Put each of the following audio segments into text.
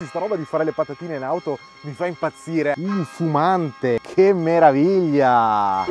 Questa roba di fare le patatine in auto mi fa impazzire. Un fumante, che meraviglia!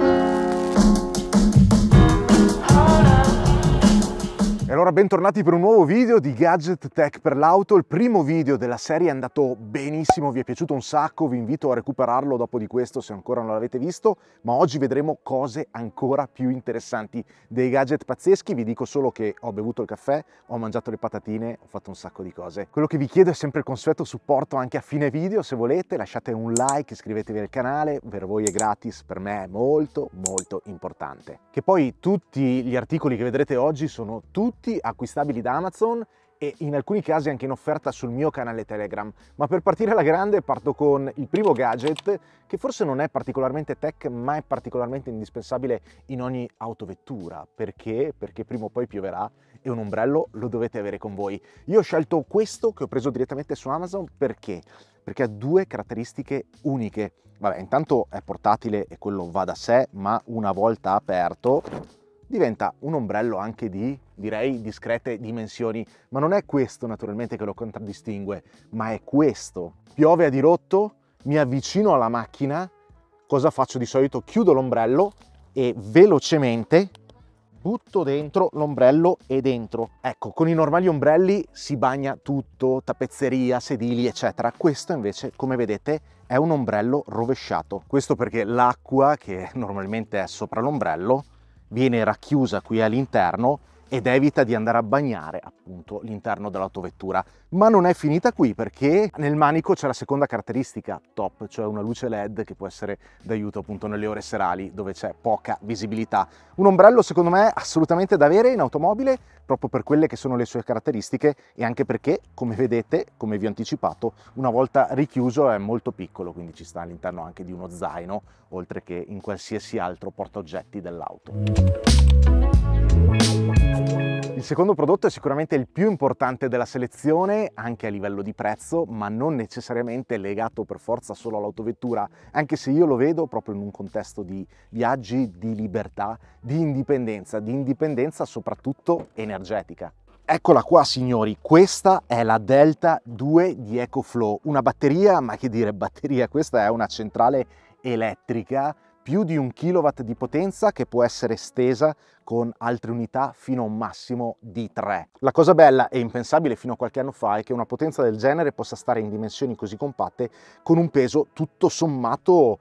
allora bentornati per un nuovo video di Gadget Tech per l'auto, il primo video della serie è andato benissimo, vi è piaciuto un sacco, vi invito a recuperarlo dopo di questo se ancora non l'avete visto, ma oggi vedremo cose ancora più interessanti, dei gadget pazzeschi, vi dico solo che ho bevuto il caffè, ho mangiato le patatine, ho fatto un sacco di cose. Quello che vi chiedo è sempre il consueto supporto anche a fine video, se volete lasciate un like, iscrivetevi al canale, per voi è gratis, per me è molto molto importante. Che poi tutti gli articoli che vedrete oggi sono tutti acquistabili da Amazon e in alcuni casi anche in offerta sul mio canale Telegram. Ma per partire alla grande parto con il primo gadget che forse non è particolarmente tech ma è particolarmente indispensabile in ogni autovettura. Perché? Perché prima o poi pioverà e un ombrello lo dovete avere con voi. Io ho scelto questo che ho preso direttamente su Amazon perché? Perché ha due caratteristiche uniche. Vabbè, intanto è portatile e quello va da sé, ma una volta aperto diventa un ombrello anche di, direi, discrete dimensioni, ma non è questo naturalmente che lo contraddistingue, ma è questo. Piove a dirotto, mi avvicino alla macchina, cosa faccio di solito? Chiudo l'ombrello e velocemente butto dentro l'ombrello e dentro. Ecco, con i normali ombrelli si bagna tutto, tappezzeria, sedili, eccetera. Questo invece, come vedete, è un ombrello rovesciato. Questo perché l'acqua, che normalmente è sopra l'ombrello, viene racchiusa qui all'interno ed evita di andare a bagnare appunto l'interno dell'autovettura. Ma non è finita qui perché nel manico c'è la seconda caratteristica top, cioè una luce LED che può essere d'aiuto appunto nelle ore serali dove c'è poca visibilità. Un ombrello secondo me assolutamente da avere in automobile proprio per quelle che sono le sue caratteristiche e anche perché come vedete, come vi ho anticipato, una volta richiuso è molto piccolo, quindi ci sta all'interno anche di uno zaino, oltre che in qualsiasi altro portaoggetti dell'auto. Il secondo prodotto è sicuramente il più importante della selezione, anche a livello di prezzo, ma non necessariamente legato per forza solo all'autovettura, anche se io lo vedo proprio in un contesto di viaggi, di libertà, di indipendenza, di indipendenza soprattutto energetica. Eccola qua signori, questa è la Delta 2 di EcoFlow, una batteria, ma che dire batteria, questa è una centrale elettrica più di un kilowatt di potenza che può essere stesa con altre unità fino a un massimo di 3. La cosa bella e impensabile fino a qualche anno fa è che una potenza del genere possa stare in dimensioni così compatte con un peso tutto sommato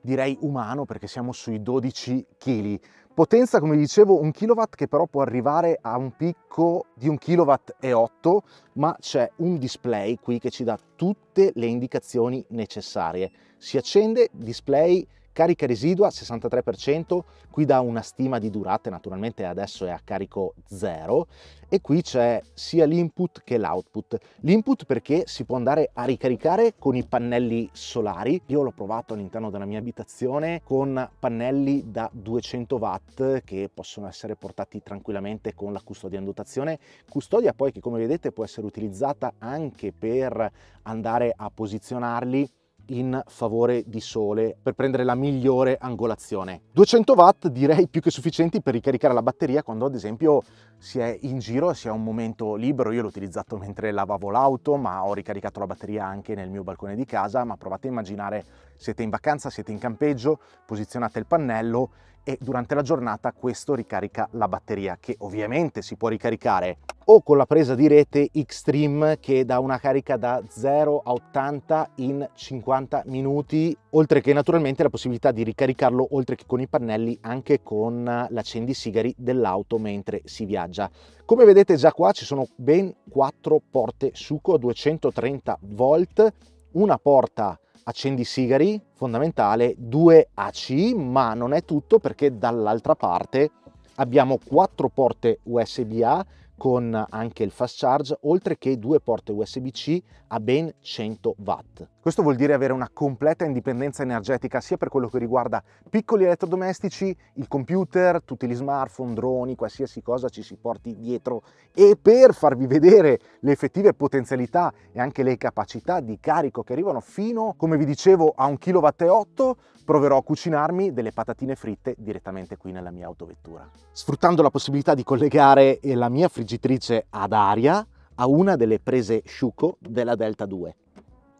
direi umano perché siamo sui 12 kg. Potenza, come dicevo, un kilowatt che però può arrivare a un picco di un kilowatt e kW, ma c'è un display qui che ci dà tutte le indicazioni necessarie. Si accende, display Carica residua 63%, qui da una stima di durate, naturalmente adesso è a carico zero e qui c'è sia l'input che l'output. L'input perché si può andare a ricaricare con i pannelli solari. Io l'ho provato all'interno della mia abitazione con pannelli da 200 watt che possono essere portati tranquillamente con la custodia in dotazione. Custodia poi che come vedete può essere utilizzata anche per andare a posizionarli in favore di sole per prendere la migliore angolazione. 200 watt direi più che sufficienti per ricaricare la batteria quando ad esempio si è in giro e si è un momento libero. Io l'ho utilizzato mentre lavavo l'auto ma ho ricaricato la batteria anche nel mio balcone di casa ma provate a immaginare siete in vacanza, siete in campeggio, posizionate il pannello e durante la giornata questo ricarica la batteria che ovviamente si può ricaricare o con la presa di rete Xtreme che dà una carica da 0 a 80 in 50 minuti, oltre che naturalmente la possibilità di ricaricarlo oltre che con i pannelli anche con l'accendisigari dell'auto mentre si viaggia. Come vedete già qua ci sono ben 4 porte suco a 230 volt, una porta accendisigari fondamentale, 2 AC, ma non è tutto perché dall'altra parte abbiamo 4 porte USB-A con anche il fast charge, oltre che 2 porte USB-C a ben 100 watt. Questo vuol dire avere una completa indipendenza energetica sia per quello che riguarda piccoli elettrodomestici, il computer, tutti gli smartphone, droni, qualsiasi cosa ci si porti dietro e per farvi vedere le effettive potenzialità e anche le capacità di carico che arrivano fino, come vi dicevo, a 1,8 kW, proverò a cucinarmi delle patatine fritte direttamente qui nella mia autovettura. Sfruttando la possibilità di collegare la mia friggitrice ad aria a una delle prese Sciuco della Delta 2.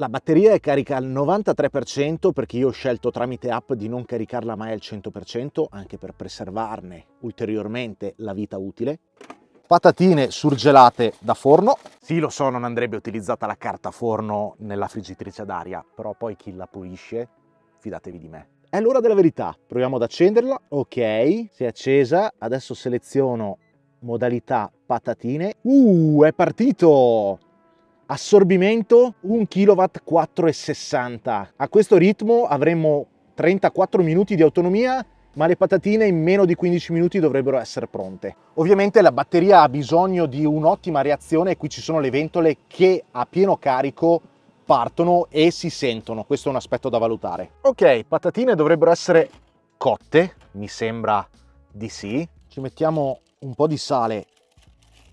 La batteria è carica al 93% perché io ho scelto tramite app di non caricarla mai al 100% anche per preservarne ulteriormente la vita utile. Patatine surgelate da forno. Sì, lo so, non andrebbe utilizzata la carta forno nella friggitrice d'aria, però poi chi la pulisce, fidatevi di me. È l'ora della verità. Proviamo ad accenderla. Ok, si è accesa. Adesso seleziono modalità patatine. Uh, è partito! assorbimento 1 kW 4,60. A questo ritmo avremmo 34 minuti di autonomia ma le patatine in meno di 15 minuti dovrebbero essere pronte. Ovviamente la batteria ha bisogno di un'ottima reazione e qui ci sono le ventole che a pieno carico partono e si sentono, questo è un aspetto da valutare. Ok, patatine dovrebbero essere cotte, mi sembra di sì. Ci mettiamo un po' di sale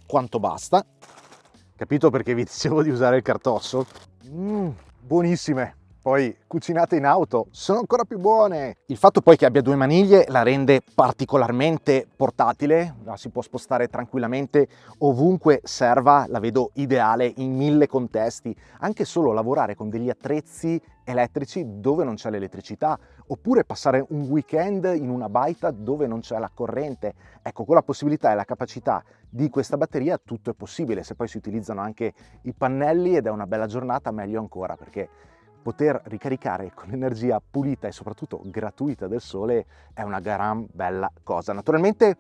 quanto basta Capito perché vi dicevo di usare il cartosso? Mm, buonissime! poi cucinate in auto sono ancora più buone. Il fatto poi che abbia due maniglie la rende particolarmente portatile, la si può spostare tranquillamente ovunque serva, la vedo ideale in mille contesti, anche solo lavorare con degli attrezzi elettrici dove non c'è l'elettricità, oppure passare un weekend in una baita dove non c'è la corrente. Ecco, con la possibilità e la capacità di questa batteria tutto è possibile, se poi si utilizzano anche i pannelli ed è una bella giornata meglio ancora perché poter ricaricare con energia pulita e soprattutto gratuita del sole è una gran bella cosa. Naturalmente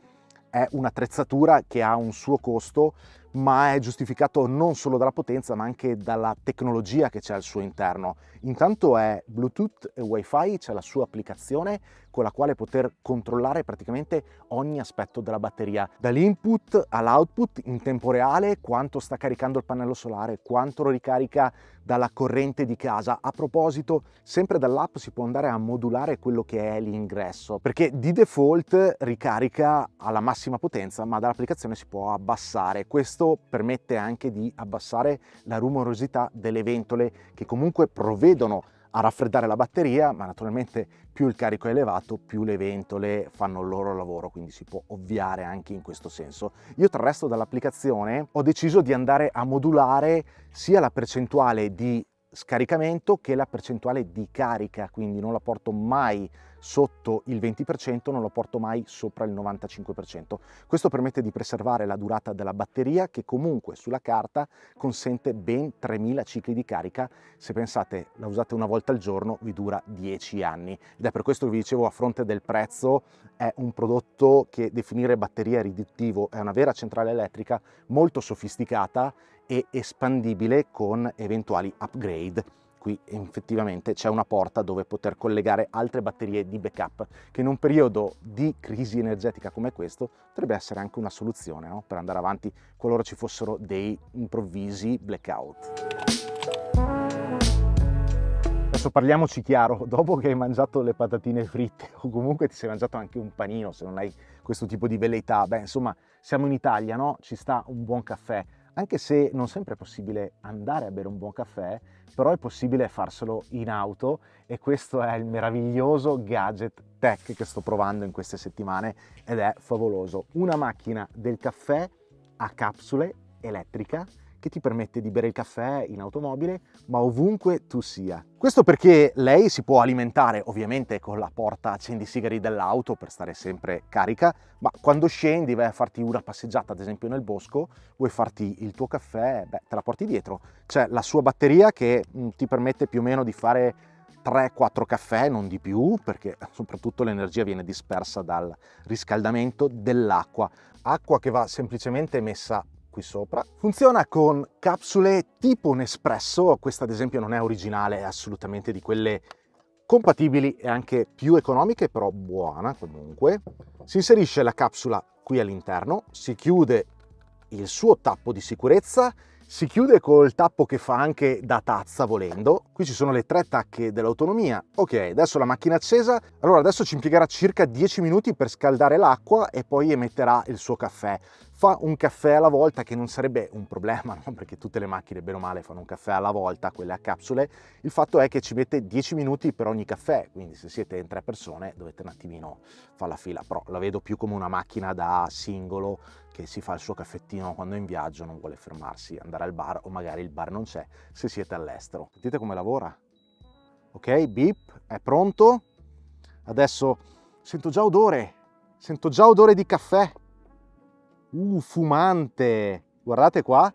è un'attrezzatura che ha un suo costo, ma è giustificato non solo dalla potenza, ma anche dalla tecnologia che c'è al suo interno. Intanto è Bluetooth e WiFi, c'è la sua applicazione con la quale poter controllare praticamente ogni aspetto della batteria, dall'input all'output in tempo reale, quanto sta caricando il pannello solare, quanto lo ricarica dalla corrente di casa. A proposito, sempre dall'app si può andare a modulare quello che è l'ingresso, perché di default ricarica alla massima potenza, ma dall'applicazione si può abbassare. Questo permette anche di abbassare la rumorosità delle ventole che comunque provvedono a raffreddare la batteria, ma naturalmente più il carico è elevato, più le ventole fanno il loro lavoro, quindi si può ovviare anche in questo senso. Io tra il resto dall'applicazione ho deciso di andare a modulare sia la percentuale di scaricamento che la percentuale di carica, quindi non la porto mai sotto il 20%, non la porto mai sopra il 95%. Questo permette di preservare la durata della batteria che comunque sulla carta consente ben 3000 cicli di carica, se pensate la usate una volta al giorno vi dura 10 anni ed è per questo che vi dicevo a fronte del prezzo è un prodotto che definire batteria riduttivo è una vera centrale elettrica molto sofisticata e espandibile con eventuali upgrade. Qui effettivamente c'è una porta dove poter collegare altre batterie di backup, che in un periodo di crisi energetica come questo potrebbe essere anche una soluzione no? per andare avanti qualora ci fossero dei improvvisi blackout. Adesso parliamoci chiaro, dopo che hai mangiato le patatine fritte o comunque ti sei mangiato anche un panino se non hai questo tipo di velleità, beh insomma siamo in Italia, no? Ci sta un buon caffè, anche se non sempre è possibile andare a bere un buon caffè, però è possibile farselo in auto e questo è il meraviglioso gadget tech che sto provando in queste settimane ed è favoloso. Una macchina del caffè a capsule elettrica che ti permette di bere il caffè in automobile, ma ovunque tu sia. Questo perché lei si può alimentare ovviamente con la porta accendisigari dell'auto per stare sempre carica, ma quando scendi vai a farti una passeggiata ad esempio nel bosco, vuoi farti il tuo caffè, beh, te la porti dietro. C'è la sua batteria che mm, ti permette più o meno di fare 3-4 caffè, non di più, perché soprattutto l'energia viene dispersa dal riscaldamento dell'acqua. Acqua che va semplicemente messa qui sopra. Funziona con capsule tipo Nespresso, questa ad esempio non è originale, è assolutamente di quelle compatibili e anche più economiche, però buona comunque. Si inserisce la capsula qui all'interno, si chiude il suo tappo di sicurezza, si chiude col tappo che fa anche da tazza volendo. Qui ci sono le tre tacche dell'autonomia. Ok, adesso la macchina accesa. Allora adesso ci impiegherà circa 10 minuti per scaldare l'acqua e poi emetterà il suo caffè fa un caffè alla volta che non sarebbe un problema no? perché tutte le macchine bene o male fanno un caffè alla volta quelle a capsule il fatto è che ci mette 10 minuti per ogni caffè quindi se siete in tre persone dovete un attimino fare la fila però la vedo più come una macchina da singolo che si fa il suo caffettino quando è in viaggio non vuole fermarsi andare al bar o magari il bar non c'è se siete all'estero sentite come lavora ok beep è pronto adesso sento già odore sento già odore di caffè Uh, fumante! Guardate qua!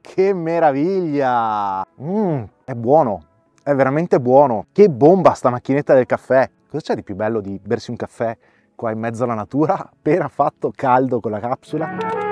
Che meraviglia! Mmm, è buono! È veramente buono! Che bomba sta macchinetta del caffè! Cosa c'è di più bello di bersi un caffè qua in mezzo alla natura, appena fatto caldo con la capsula?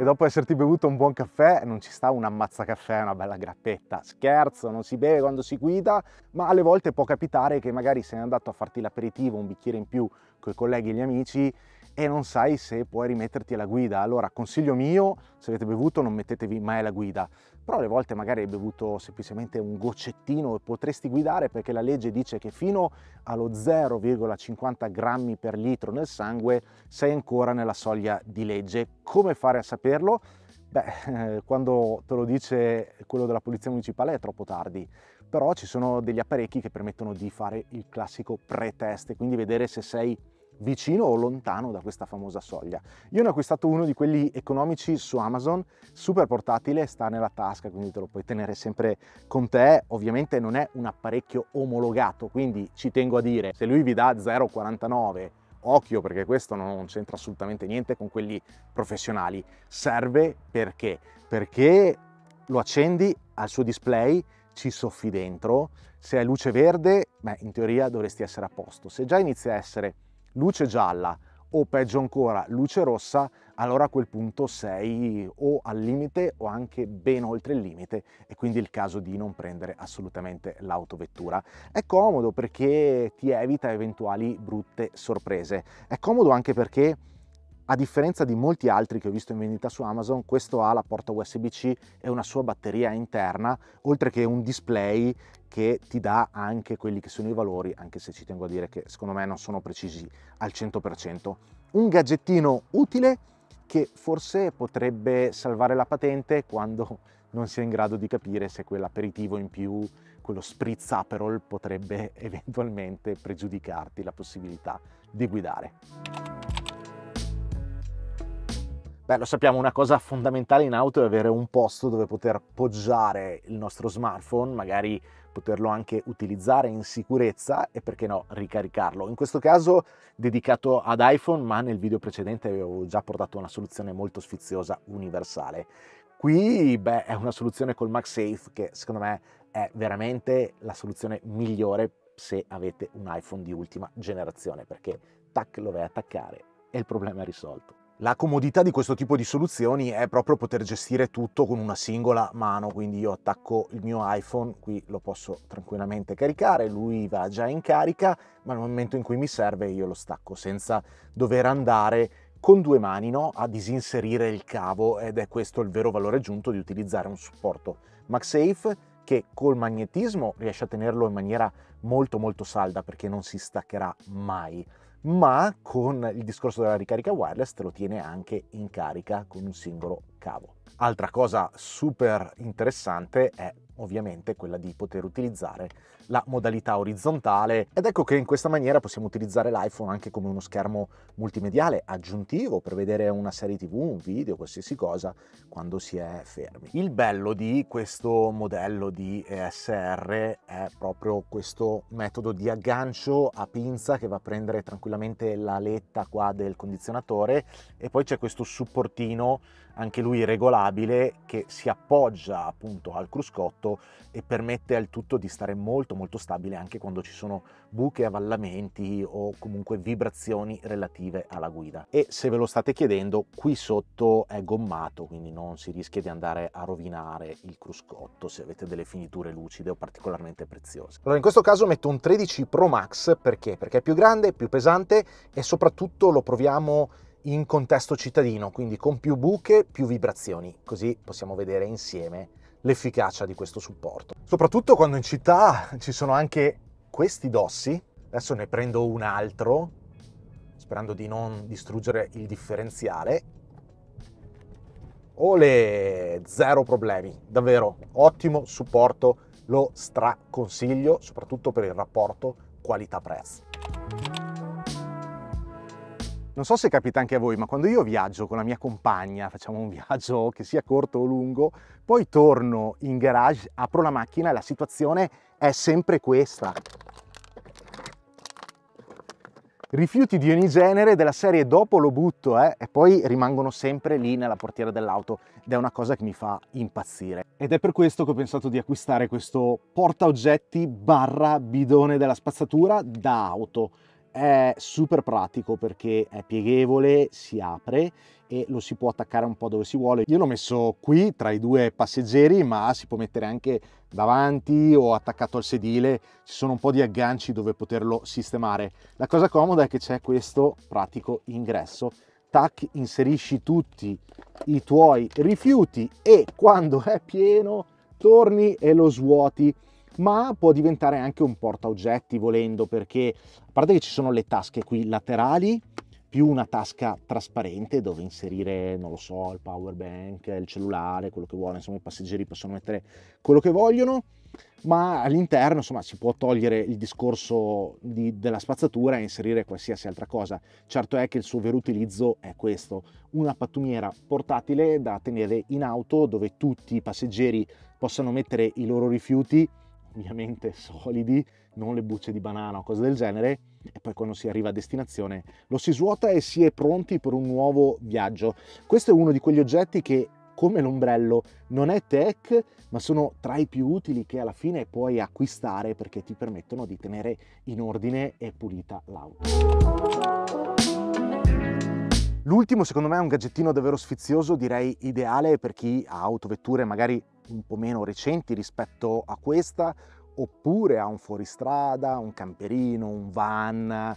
e dopo esserti bevuto un buon caffè non ci sta un ammazza caffè, una bella grappetta. Scherzo, non si beve quando si guida, ma alle volte può capitare che magari sei andato a farti l'aperitivo, un bicchiere in più con i colleghi e gli amici e non sai se puoi rimetterti alla guida. Allora, consiglio mio, se avete bevuto non mettetevi mai alla guida però alle volte magari hai bevuto semplicemente un goccettino e potresti guidare perché la legge dice che fino allo 0,50 grammi per litro nel sangue sei ancora nella soglia di legge. Come fare a saperlo? Beh, quando te lo dice quello della Polizia Municipale è troppo tardi, però ci sono degli apparecchi che permettono di fare il classico pre-test, quindi vedere se sei vicino o lontano da questa famosa soglia. Io ne ho acquistato uno di quelli economici su Amazon, super portatile, sta nella tasca, quindi te lo puoi tenere sempre con te. Ovviamente non è un apparecchio omologato, quindi ci tengo a dire, se lui vi dà 0,49 occhio perché questo non c'entra assolutamente niente con quelli professionali. Serve perché? Perché lo accendi al suo display, ci soffi dentro, se è luce verde, beh, in teoria dovresti essere a posto. Se già inizia a essere luce gialla o peggio ancora luce rossa, allora a quel punto sei o al limite o anche ben oltre il limite e quindi è il caso di non prendere assolutamente l'autovettura. È comodo perché ti evita eventuali brutte sorprese, è comodo anche perché a differenza di molti altri che ho visto in vendita su Amazon, questo ha la porta USB-C e una sua batteria interna, oltre che un display che ti dà anche quelli che sono i valori, anche se ci tengo a dire che secondo me non sono precisi al 100%. Un gadgettino utile che forse potrebbe salvare la patente quando non sia in grado di capire se quell'aperitivo in più, quello spritz Aperol potrebbe eventualmente pregiudicarti la possibilità di guidare. Beh, lo sappiamo, una cosa fondamentale in auto è avere un posto dove poter poggiare il nostro smartphone, magari poterlo anche utilizzare in sicurezza e perché no ricaricarlo. In questo caso dedicato ad iPhone, ma nel video precedente avevo già portato una soluzione molto sfiziosa, universale. Qui, beh, è una soluzione col MagSafe che secondo me è veramente la soluzione migliore se avete un iPhone di ultima generazione, perché tac lo vai a attaccare e il problema è risolto. La comodità di questo tipo di soluzioni è proprio poter gestire tutto con una singola mano, quindi io attacco il mio iPhone, qui lo posso tranquillamente caricare, lui va già in carica, ma nel momento in cui mi serve io lo stacco senza dover andare con due mani no? a disinserire il cavo ed è questo il vero valore aggiunto di utilizzare un supporto MagSafe che col magnetismo riesce a tenerlo in maniera molto molto salda perché non si staccherà mai ma con il discorso della ricarica wireless te lo tiene anche in carica con un singolo cavo. Altra cosa super interessante è ovviamente quella di poter utilizzare la modalità orizzontale ed ecco che in questa maniera possiamo utilizzare l'iPhone anche come uno schermo multimediale aggiuntivo per vedere una serie tv, un video, qualsiasi cosa quando si è fermi. Il bello di questo modello di ESR è proprio questo metodo di aggancio a pinza che va a prendere tranquillamente l'aletta qua del condizionatore e poi c'è questo supportino anche lui regolabile che si appoggia appunto al cruscotto alto e permette al tutto di stare molto molto stabile anche quando ci sono buche, avvallamenti o comunque vibrazioni relative alla guida. E se ve lo state chiedendo, qui sotto è gommato, quindi non si rischia di andare a rovinare il cruscotto se avete delle finiture lucide o particolarmente preziose. Allora in questo caso metto un 13 Pro Max perché? Perché è più grande, più pesante e soprattutto lo proviamo in contesto cittadino, quindi con più buche, più vibrazioni, così possiamo vedere insieme l'efficacia di questo supporto. Soprattutto quando in città ci sono anche questi dossi, adesso ne prendo un altro, sperando di non distruggere il differenziale. Ole, zero problemi, davvero, ottimo supporto, lo straconsiglio, soprattutto per il rapporto qualità-prezzo. Non so se capita anche a voi, ma quando io viaggio con la mia compagna, facciamo un viaggio che sia corto o lungo, poi torno in garage, apro la macchina e la situazione è sempre questa. Rifiuti di ogni genere della serie dopo lo butto, eh, e poi rimangono sempre lì nella portiera dell'auto ed è una cosa che mi fa impazzire. Ed è per questo che ho pensato di acquistare questo portaoggetti barra bidone della spazzatura da auto è super pratico perché è pieghevole, si apre e lo si può attaccare un po' dove si vuole. Io l'ho messo qui tra i due passeggeri, ma si può mettere anche davanti o attaccato al sedile. Ci sono un po' di agganci dove poterlo sistemare. La cosa comoda è che c'è questo pratico ingresso tac inserisci tutti i tuoi rifiuti e quando è pieno torni e lo svuoti ma può diventare anche un portaoggetti volendo perché a parte che ci sono le tasche qui laterali più una tasca trasparente dove inserire, non lo so, il power bank, il cellulare, quello che vuole, insomma i passeggeri possono mettere quello che vogliono, ma all'interno insomma si può togliere il discorso di, della spazzatura e inserire qualsiasi altra cosa. Certo è che il suo vero utilizzo è questo, una pattumiera portatile da tenere in auto dove tutti i passeggeri possano mettere i loro rifiuti ovviamente solidi, non le bucce di banana o cose del genere, e poi quando si arriva a destinazione lo si svuota e si è pronti per un nuovo viaggio. Questo è uno di quegli oggetti che come l'ombrello non è tech, ma sono tra i più utili che alla fine puoi acquistare perché ti permettono di tenere in ordine e pulita l'auto. L'ultimo secondo me è un gadgettino davvero sfizioso, direi ideale per chi ha autovetture magari un po' meno recenti rispetto a questa, oppure a un fuoristrada, un camperino, un van,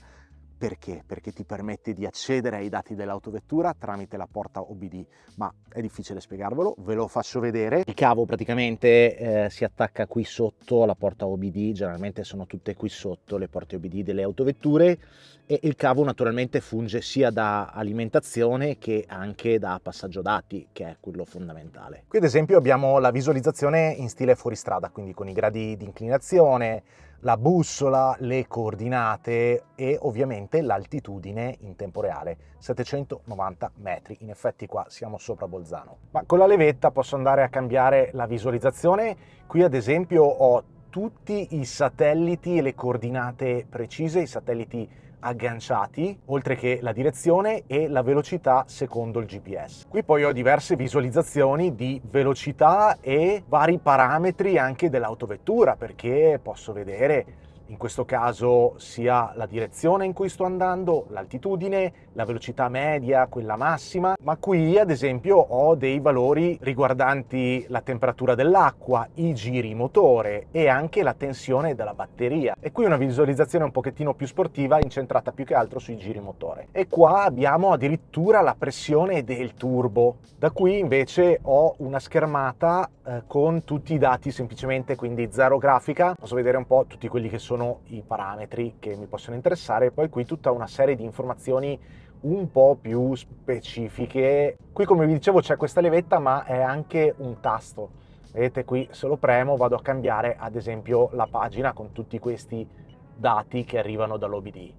perché? Perché ti permette di accedere ai dati dell'autovettura tramite la porta OBD, ma è difficile spiegarvelo, ve lo faccio vedere. Il cavo praticamente eh, si attacca qui sotto alla porta OBD, generalmente sono tutte qui sotto le porte OBD delle autovetture e il cavo naturalmente funge sia da alimentazione che anche da passaggio dati, che è quello fondamentale. Qui ad esempio abbiamo la visualizzazione in stile fuoristrada, quindi con i gradi di inclinazione, la bussola, le coordinate e ovviamente l'altitudine in tempo reale, 790 metri, in effetti qua siamo sopra Bolzano. Ma con la levetta posso andare a cambiare la visualizzazione, qui ad esempio ho tutti i satelliti e le coordinate precise, i satelliti agganciati, oltre che la direzione e la velocità secondo il GPS. Qui poi ho diverse visualizzazioni di velocità e vari parametri anche dell'autovettura, perché posso vedere in questo caso sia la direzione in cui sto andando, l'altitudine, la velocità media, quella massima, ma qui ad esempio ho dei valori riguardanti la temperatura dell'acqua, i giri motore e anche la tensione della batteria. E qui una visualizzazione un pochettino più sportiva incentrata più che altro sui giri motore. E qua abbiamo addirittura la pressione del turbo. Da qui invece ho una schermata eh, con tutti i dati semplicemente, quindi zero grafica, posso vedere un po' tutti quelli che sono sono i parametri che mi possono interessare, poi qui tutta una serie di informazioni un po' più specifiche. Qui come vi dicevo c'è questa levetta ma è anche un tasto. Vedete qui se lo premo vado a cambiare ad esempio la pagina con tutti questi dati che arrivano dall'OBD.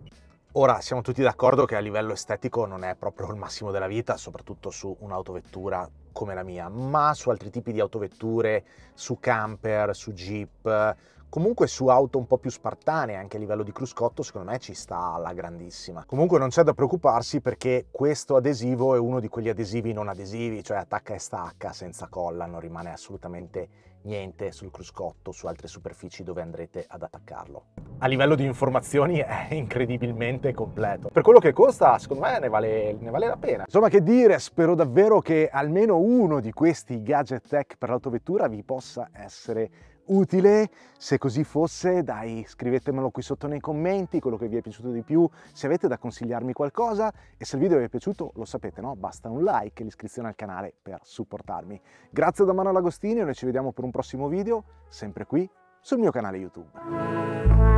Ora siamo tutti d'accordo che a livello estetico non è proprio il massimo della vita, soprattutto su un'autovettura come la mia, ma su altri tipi di autovetture, su camper, su jeep, Comunque su auto un po' più spartane, anche a livello di cruscotto, secondo me ci sta alla grandissima. Comunque non c'è da preoccuparsi perché questo adesivo è uno di quegli adesivi non adesivi, cioè attacca e stacca senza colla, non rimane assolutamente niente sul cruscotto, su altre superfici dove andrete ad attaccarlo. A livello di informazioni è incredibilmente completo. Per quello che costa, secondo me ne vale, ne vale la pena. Insomma, che dire, spero davvero che almeno uno di questi gadget tech per l'autovettura vi possa essere utile, se così fosse dai scrivetemelo qui sotto nei commenti, quello che vi è piaciuto di più, se avete da consigliarmi qualcosa e se il video vi è piaciuto lo sapete no? Basta un like e l'iscrizione al canale per supportarmi. Grazie da Manuel Agostini e noi ci vediamo per un prossimo video, sempre qui sul mio canale YouTube.